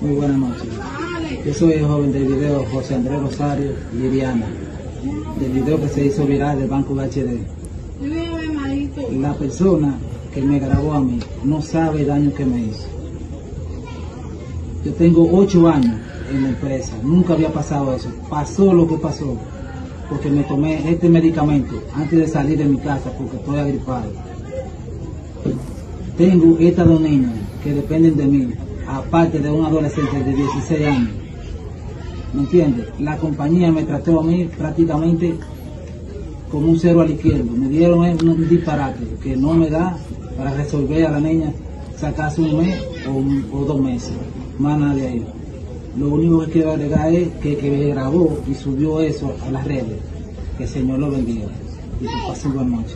Muy buenas noches. Yo soy el joven del video José Andrés Rosario Liriana, del video que se hizo viral del Banco HD. La persona que me grabó a mí no sabe el daño que me hizo. Yo tengo ocho años en la empresa, nunca había pasado eso. Pasó lo que pasó, porque me tomé este medicamento antes de salir de mi casa porque estoy agripado. Tengo estas dos niñas que dependen de mí, aparte de un adolescente de 16 años. ¿Me entiendes? La compañía me trató a mí prácticamente como un cero a la izquierda. Me dieron un disparate que no me da para resolver a la niña sacarse un mes o, dos meses, más nada de ahí. Lo único que quiero agregar es que, me grabó y subió eso a las redes, que el Señor lo bendiga. Y que pase buenas noche.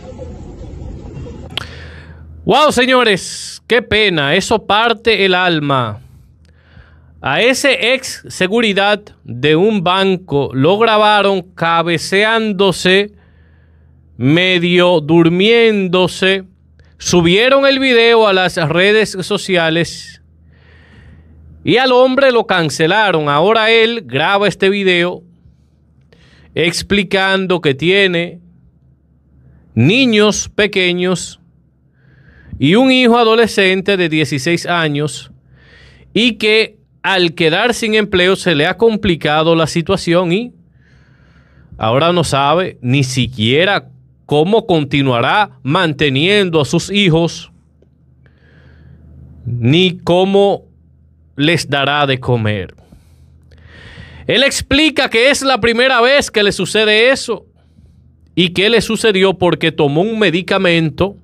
Wow, señores, qué pena, eso parte el alma. A ese ex seguridad de un banco lo grabaron cabeceándose, medio durmiéndose. Subieron el video a las redes sociales y al hombre lo cancelaron. Ahora él graba este video explicando que tiene niños pequeños y un hijo adolescente de 16 años y que al quedar sin empleo se le ha complicado la situación y ahora no sabe ni siquiera cómo continuará manteniendo a sus hijos ni cómo les dará de comer. Él explica que es la primera vez que le sucede eso y que le sucedió porque tomó un medicamento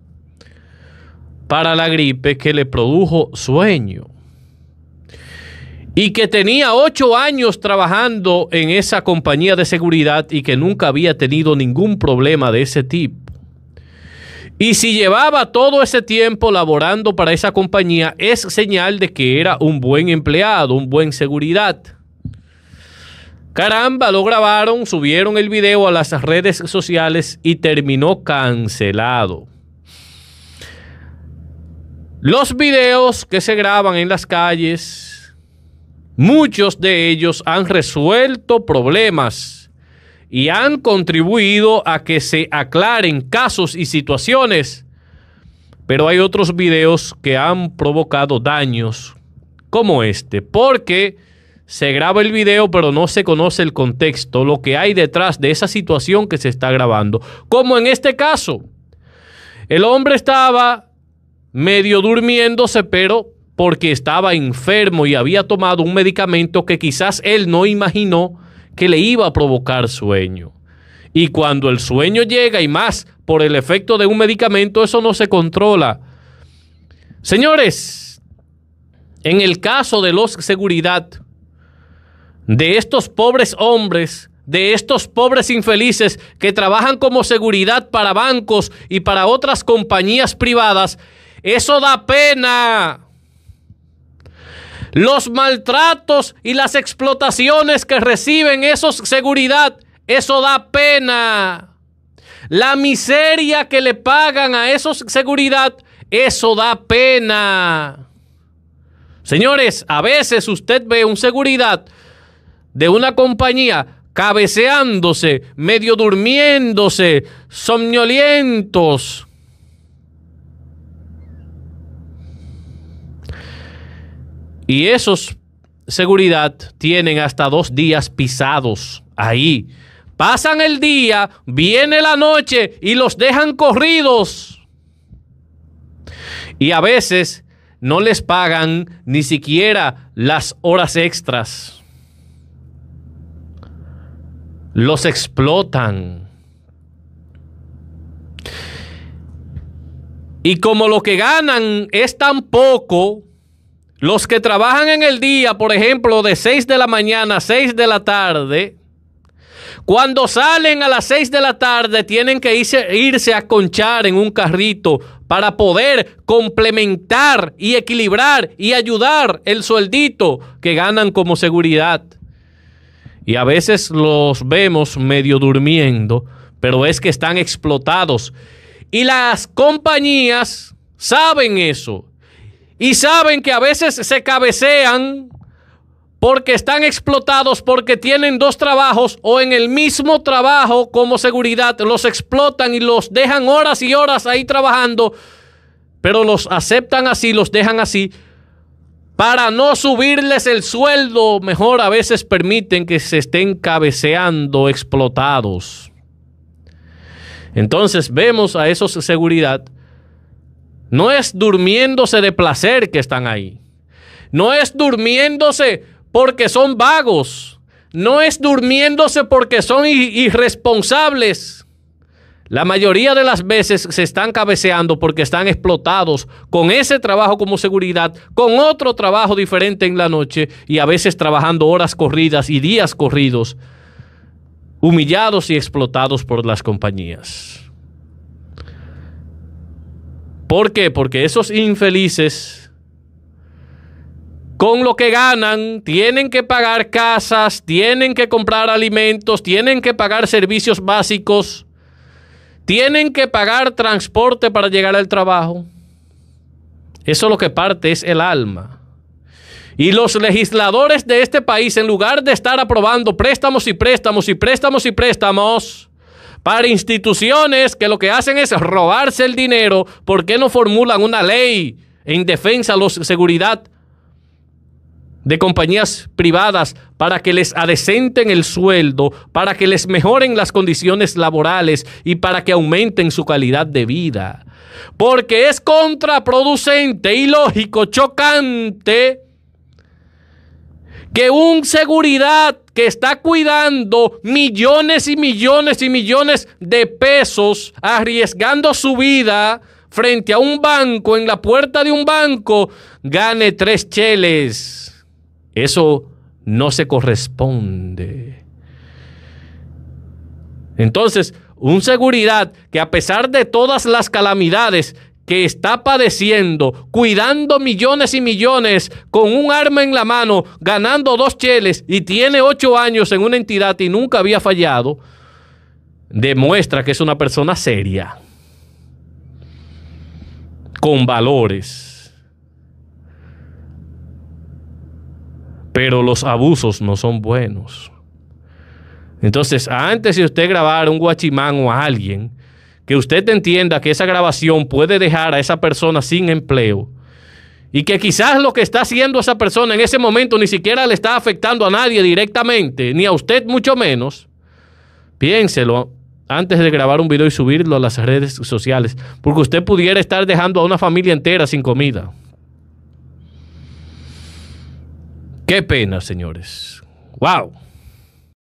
para la gripe que le produjo sueño y que tenía ocho años trabajando en esa compañía de seguridad y que nunca había tenido ningún problema de ese tipo. Y si llevaba todo ese tiempo laborando para esa compañía, es señal de que era un buen empleado, un buen seguridad. Caramba, lo grabaron, subieron el video a las redes sociales y terminó cancelado. Los videos que se graban en las calles, muchos de ellos han resuelto problemas y han contribuido a que se aclaren casos y situaciones, pero hay otros videos que han provocado daños como este, porque se graba el video, pero no se conoce el contexto, lo que hay detrás de esa situación que se está grabando. Como en este caso, el hombre estaba medio durmiéndose, pero porque estaba enfermo y había tomado un medicamento que quizás él no imaginó que le iba a provocar sueño. Y cuando el sueño llega y más por el efecto de un medicamento, eso no se controla. Señores, en el caso de los seguridad, de estos pobres hombres, de estos pobres infelices que trabajan como seguridad para bancos y para otras compañías privadas, eso da pena. Los maltratos y las explotaciones que reciben esos seguridad, eso da pena. La miseria que le pagan a esos seguridad, eso da pena. Señores, a veces usted ve un seguridad de una compañía cabeceándose, medio durmiéndose, somnolientos Y esos seguridad tienen hasta dos días pisados ahí. Pasan el día, viene la noche y los dejan corridos. Y a veces no les pagan ni siquiera las horas extras. Los explotan. Y como lo que ganan es tan poco, los que trabajan en el día, por ejemplo, de 6 de la mañana a 6 de la tarde, cuando salen a las 6 de la tarde tienen que irse, a conchar en un carrito para poder complementar y equilibrar y ayudar el sueldito que ganan como seguridad. Y a veces los vemos medio durmiendo, pero es que están explotados. Y las compañías saben eso y saben que a veces se cabecean porque están explotados, porque tienen dos trabajos o en el mismo trabajo como seguridad, los explotan y los dejan horas y horas ahí trabajando, pero los aceptan así, los dejan así. Para no subirles el sueldo, mejor a veces permiten que se estén cabeceando, explotados. Entonces vemos a esos seguridad no es durmiéndose de placer que están ahí. No es durmiéndose porque son vagos. No es durmiéndose porque son irresponsables. La mayoría de las veces se están cabeceando porque están explotados con ese trabajo como seguridad, con otro trabajo diferente en la noche y a veces trabajando horas corridas y días corridos, humillados y explotados por las compañías. ¿Por qué? Porque esos infelices, con lo que ganan, tienen que pagar casas, tienen que comprar alimentos, tienen que pagar servicios básicos, tienen que pagar transporte para llegar al trabajo. Eso es lo que parte es el alma. Y los legisladores de este país, en lugar de estar aprobando préstamos y préstamos y préstamos y préstamos, para instituciones que lo que hacen es robarse el dinero, ¿por qué no formulan una ley en defensa de la seguridad de compañías privadas para que les adecenten el sueldo, para que les mejoren las condiciones laborales y para que aumenten su calidad de vida? Porque es contraproducente, ilógico, chocante que un seguridad que está cuidando millones y millones y millones de pesos, arriesgando su vida frente a un banco, en la puerta de un banco, gane tres cheles. Eso no se corresponde. Entonces, un seguridad que a pesar de todas las calamidades que está padeciendo, cuidando millones y millones con un arma en la mano, ganando dos cheles y tiene ocho años en una entidad y nunca había fallado, demuestra que es una persona seria, con valores. Pero los abusos no son buenos. Entonces, antes de usted grabar un guachimán o a alguien, que usted entienda que esa grabación puede dejar a esa persona sin empleo y que quizás lo que está haciendo esa persona en ese momento ni siquiera le está afectando a nadie directamente, ni a usted mucho menos, piénselo antes de grabar un video y subirlo a las redes sociales, porque usted pudiera estar dejando a una familia entera sin comida. Qué pena, señores. ¡Wow!